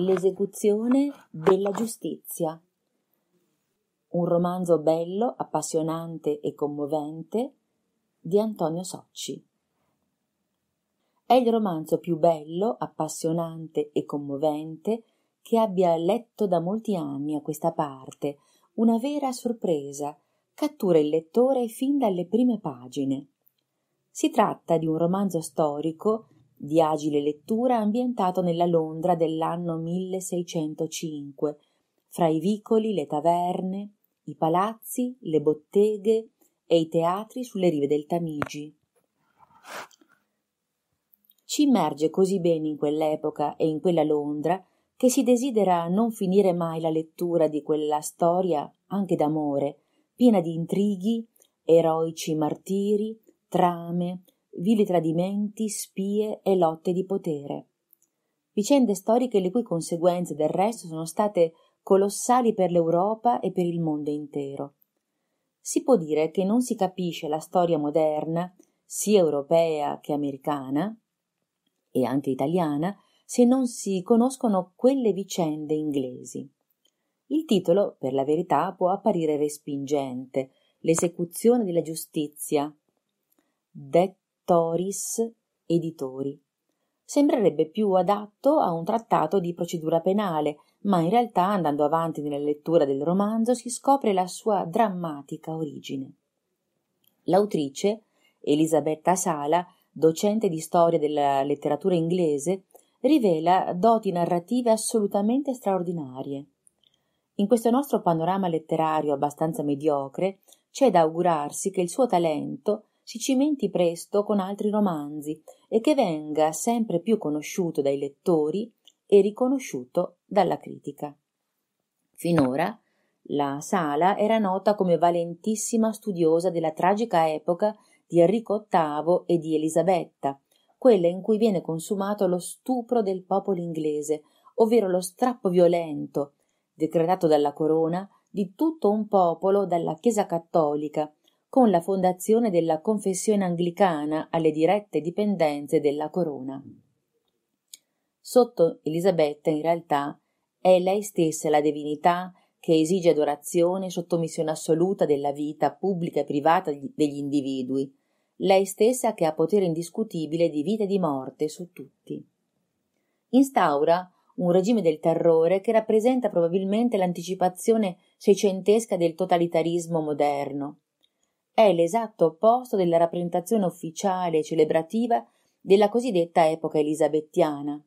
L'esecuzione della giustizia. Un romanzo bello, appassionante e commovente di Antonio Socci. È il romanzo più bello, appassionante e commovente che abbia letto da molti anni a questa parte, una vera sorpresa, cattura il lettore fin dalle prime pagine. Si tratta di un romanzo storico di agile lettura ambientato nella Londra dell'anno 1605, fra i vicoli, le taverne, i palazzi, le botteghe e i teatri sulle rive del Tamigi. Ci immerge così bene in quell'epoca e in quella Londra che si desidera non finire mai la lettura di quella storia, anche d'amore, piena di intrighi, eroici martiri, trame, vili tradimenti, spie e lotte di potere. Vicende storiche le cui conseguenze del resto sono state colossali per l'Europa e per il mondo intero. Si può dire che non si capisce la storia moderna, sia europea che americana, e anche italiana, se non si conoscono quelle vicende inglesi. Il titolo, per la verità, può apparire respingente, l'esecuzione della giustizia, Toris Editori. Sembrerebbe più adatto a un trattato di procedura penale, ma in realtà andando avanti nella lettura del romanzo si scopre la sua drammatica origine. L'autrice, Elisabetta Sala, docente di storia della letteratura inglese, rivela doti narrative assolutamente straordinarie. In questo nostro panorama letterario abbastanza mediocre, c'è da augurarsi che il suo talento si cimenti presto con altri romanzi e che venga sempre più conosciuto dai lettori e riconosciuto dalla critica. Finora la Sala era nota come valentissima studiosa della tragica epoca di Enrico VIII e di Elisabetta, quella in cui viene consumato lo stupro del popolo inglese, ovvero lo strappo violento, decretato dalla corona, di tutto un popolo dalla Chiesa cattolica, con la fondazione della confessione anglicana alle dirette dipendenze della corona. Sotto Elisabetta, in realtà, è lei stessa la divinità che esige adorazione e sottomissione assoluta della vita pubblica e privata degli individui, lei stessa che ha potere indiscutibile di vita e di morte su tutti. Instaura un regime del terrore che rappresenta probabilmente l'anticipazione seicentesca del totalitarismo moderno, è l'esatto opposto della rappresentazione ufficiale e celebrativa della cosiddetta epoca elisabettiana.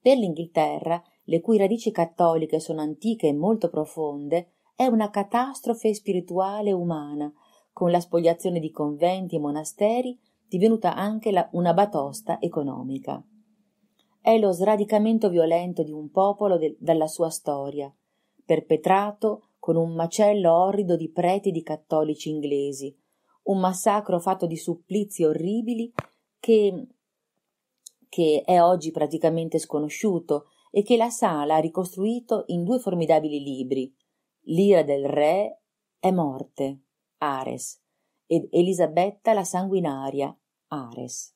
Per l'Inghilterra, le cui radici cattoliche sono antiche e molto profonde, è una catastrofe spirituale umana, con la spogliazione di conventi e monasteri divenuta anche la, una batosta economica. È lo sradicamento violento di un popolo de, dalla sua storia, perpetrato con un macello orrido di preti e di cattolici inglesi, un massacro fatto di supplizi orribili che, che è oggi praticamente sconosciuto e che la sala ha ricostruito in due formidabili libri, L'ira del re è morte, Ares, ed Elisabetta la sanguinaria, Ares.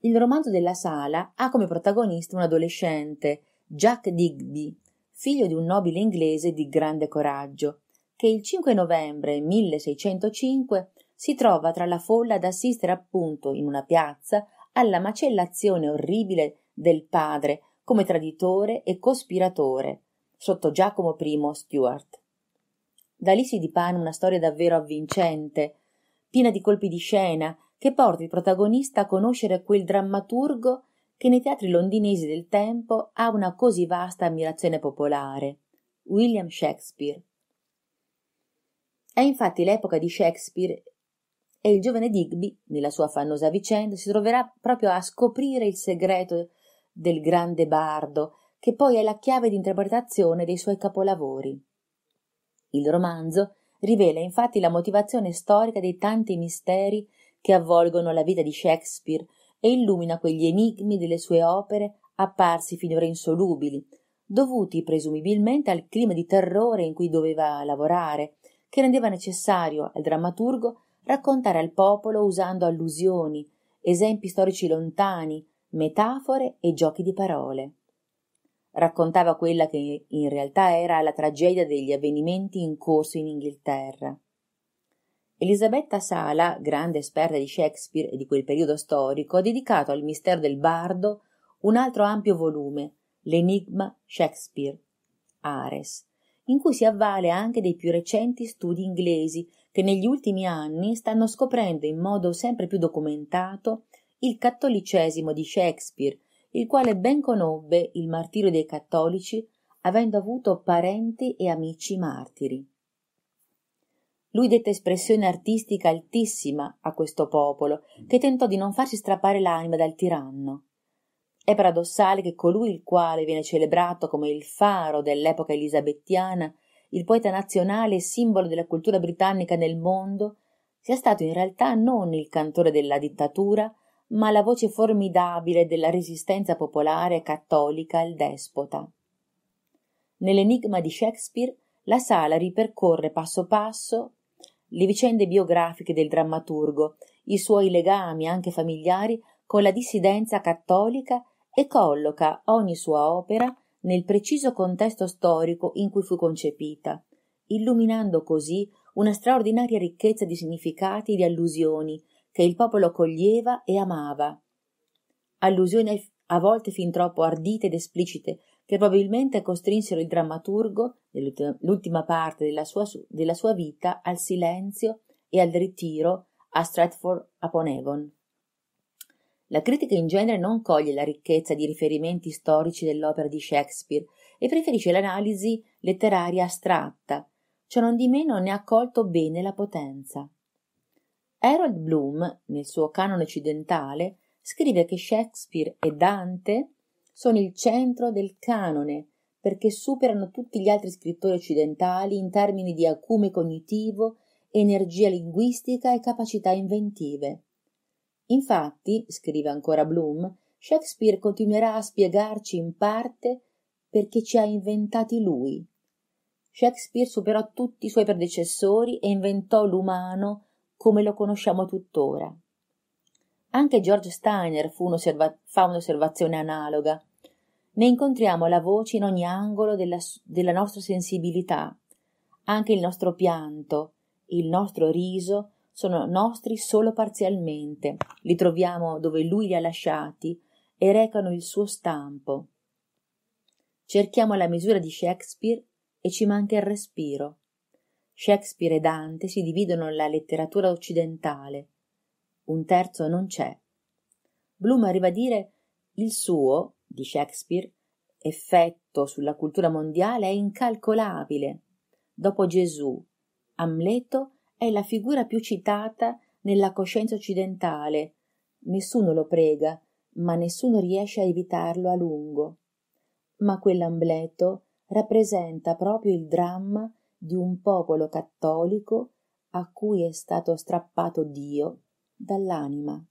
Il romanzo della sala ha come protagonista un adolescente, Jack Digby, figlio di un nobile inglese di grande coraggio, che il 5 novembre 1605 si trova tra la folla ad assistere appunto in una piazza alla macellazione orribile del padre come traditore e cospiratore sotto Giacomo I Stuart. Da lì si dipana una storia davvero avvincente, piena di colpi di scena, che porta il protagonista a conoscere quel drammaturgo che nei teatri londinesi del tempo ha una così vasta ammirazione popolare, William Shakespeare. È infatti l'epoca di Shakespeare e il giovane Digby, nella sua affannosa vicenda, si troverà proprio a scoprire il segreto del grande bardo, che poi è la chiave di interpretazione dei suoi capolavori. Il romanzo rivela infatti la motivazione storica dei tanti misteri che avvolgono la vita di Shakespeare e illumina quegli enigmi delle sue opere apparsi finora insolubili, dovuti presumibilmente al clima di terrore in cui doveva lavorare, che rendeva necessario al drammaturgo raccontare al popolo usando allusioni, esempi storici lontani, metafore e giochi di parole. Raccontava quella che in realtà era la tragedia degli avvenimenti in corso in Inghilterra. Elisabetta Sala, grande esperta di Shakespeare e di quel periodo storico, ha dedicato al mistero del bardo un altro ampio volume, L'enigma Shakespeare, Ares, in cui si avvale anche dei più recenti studi inglesi che negli ultimi anni stanno scoprendo in modo sempre più documentato il cattolicesimo di Shakespeare, il quale ben conobbe il martirio dei cattolici, avendo avuto parenti e amici martiri. Lui dette espressione artistica altissima a questo popolo, che tentò di non farsi strappare l'anima dal tiranno. È paradossale che colui il quale viene celebrato come il faro dell'epoca elisabettiana, il poeta nazionale e simbolo della cultura britannica nel mondo, sia stato in realtà non il cantore della dittatura, ma la voce formidabile della resistenza popolare cattolica al despota. Nell'enigma di Shakespeare la sala ripercorre passo passo le vicende biografiche del drammaturgo, i suoi legami anche familiari con la dissidenza cattolica e colloca ogni sua opera nel preciso contesto storico in cui fu concepita, illuminando così una straordinaria ricchezza di significati e di allusioni che il popolo coglieva e amava. Allusioni a volte fin troppo ardite ed esplicite, che probabilmente costrinsero il drammaturgo, nell'ultima parte della sua, della sua vita, al silenzio e al ritiro a Stratford upon Avon. La critica in genere non coglie la ricchezza di riferimenti storici dell'opera di Shakespeare e preferisce l'analisi letteraria astratta, ciò non di meno ne ha colto bene la potenza. Harold Bloom, nel suo canone occidentale, scrive che Shakespeare e Dante sono il centro del canone perché superano tutti gli altri scrittori occidentali in termini di acume cognitivo, energia linguistica e capacità inventive. Infatti, scrive ancora Bloom, Shakespeare continuerà a spiegarci in parte perché ci ha inventati lui. Shakespeare superò tutti i suoi predecessori e inventò l'umano come lo conosciamo tuttora. Anche George Steiner fu un'osserva- fa un'osservazione analoga ne incontriamo la voce in ogni angolo della, della nostra sensibilità. Anche il nostro pianto, il nostro riso sono nostri solo parzialmente, li troviamo dove lui li ha lasciati e recano il suo stampo. Cerchiamo la misura di Shakespeare e ci manca il respiro. Shakespeare e Dante si dividono la letteratura occidentale. Un terzo non c'è. Bloom arriva a dire il suo di Shakespeare, effetto sulla cultura mondiale è incalcolabile. Dopo Gesù, Amleto è la figura più citata nella coscienza occidentale. Nessuno lo prega, ma nessuno riesce a evitarlo a lungo. Ma quell'Amleto rappresenta proprio il dramma di un popolo cattolico a cui è stato strappato Dio dall'anima.